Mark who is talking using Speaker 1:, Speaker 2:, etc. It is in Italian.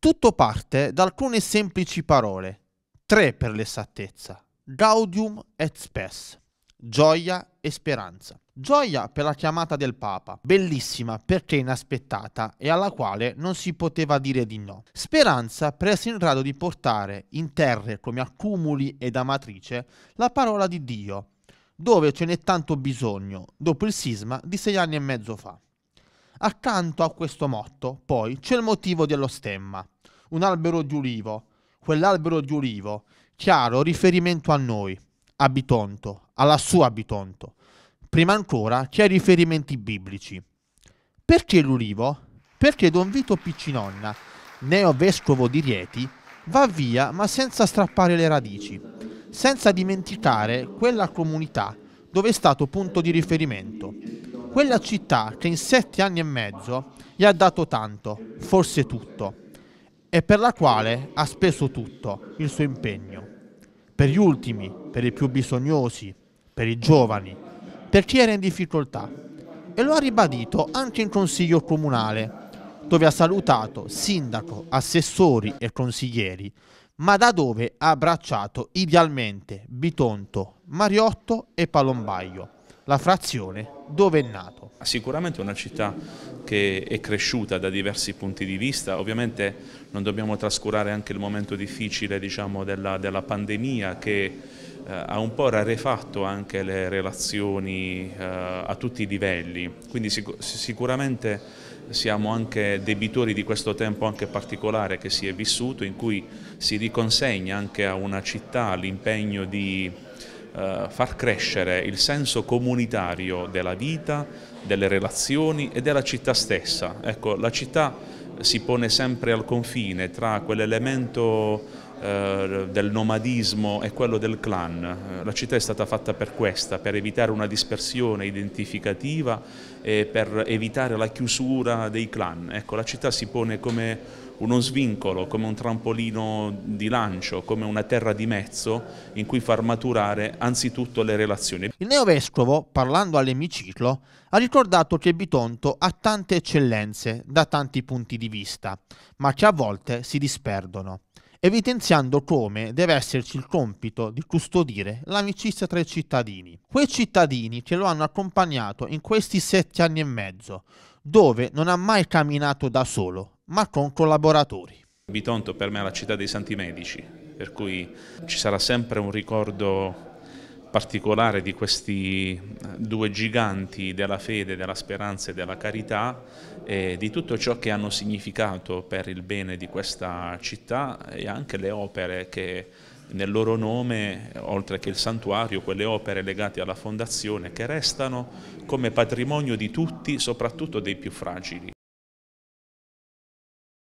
Speaker 1: Tutto parte da alcune semplici parole, tre per l'esattezza, gaudium et spes, gioia e speranza. Gioia per la chiamata del Papa, bellissima perché inaspettata e alla quale non si poteva dire di no. Speranza per essere in grado di portare in terre come accumuli ed amatrice la parola di Dio, dove ce n'è tanto bisogno dopo il sisma di sei anni e mezzo fa. Accanto a questo motto, poi, c'è il motivo dello stemma, un albero di ulivo, quell'albero di ulivo, chiaro riferimento a noi, a Bitonto, alla sua Bitonto. Prima ancora che ai riferimenti biblici. Perché l'ulivo? Perché Don Vito Piccinonna, neo vescovo di Rieti, va via ma senza strappare le radici, senza dimenticare quella comunità dove è stato punto di riferimento. Quella città che in sette anni e mezzo gli ha dato tanto, forse tutto, e per la quale ha speso tutto il suo impegno. Per gli ultimi, per i più bisognosi, per i giovani, per chi era in difficoltà. E lo ha ribadito anche in consiglio comunale, dove ha salutato sindaco, assessori e consiglieri, ma da dove ha abbracciato idealmente Bitonto, Mariotto e Palombaio la frazione dove è nato.
Speaker 2: Sicuramente è una città che è cresciuta da diversi punti di vista, ovviamente non dobbiamo trascurare anche il momento difficile diciamo, della, della, pandemia che eh, ha un po' rarefatto anche le relazioni eh, a tutti i livelli, quindi sic sicuramente siamo anche debitori di questo tempo anche particolare che si è vissuto in cui si riconsegna anche a una città l'impegno di eh, far crescere il senso comunitario della vita, delle relazioni e della città stessa. Ecco, la città si pone sempre al confine tra quell'elemento eh, del nomadismo è quello del clan. Eh, la città è stata fatta per questa, per evitare una dispersione identificativa e per evitare la chiusura dei clan. Ecco, la città si pone come uno svincolo, come un trampolino di lancio, come una terra di mezzo in cui far maturare anzitutto le relazioni. Il
Speaker 1: neovescovo, parlando all'emiciclo, ha ricordato che Bitonto ha tante eccellenze da tanti punti di vista, ma che a volte si disperdono evidenziando come deve esserci il compito di custodire l'amicizia tra i cittadini, quei cittadini che lo hanno accompagnato in questi sette anni e mezzo, dove non ha mai camminato da solo, ma con collaboratori.
Speaker 2: Bitonto per me è la città dei santi medici, per cui ci sarà sempre un ricordo particolare di questi eh, due giganti della fede, della speranza e della carità e di tutto ciò che hanno significato per il bene di questa città e anche le opere che nel loro nome, oltre che il santuario, quelle opere legate alla fondazione che restano come patrimonio di tutti, soprattutto dei più fragili.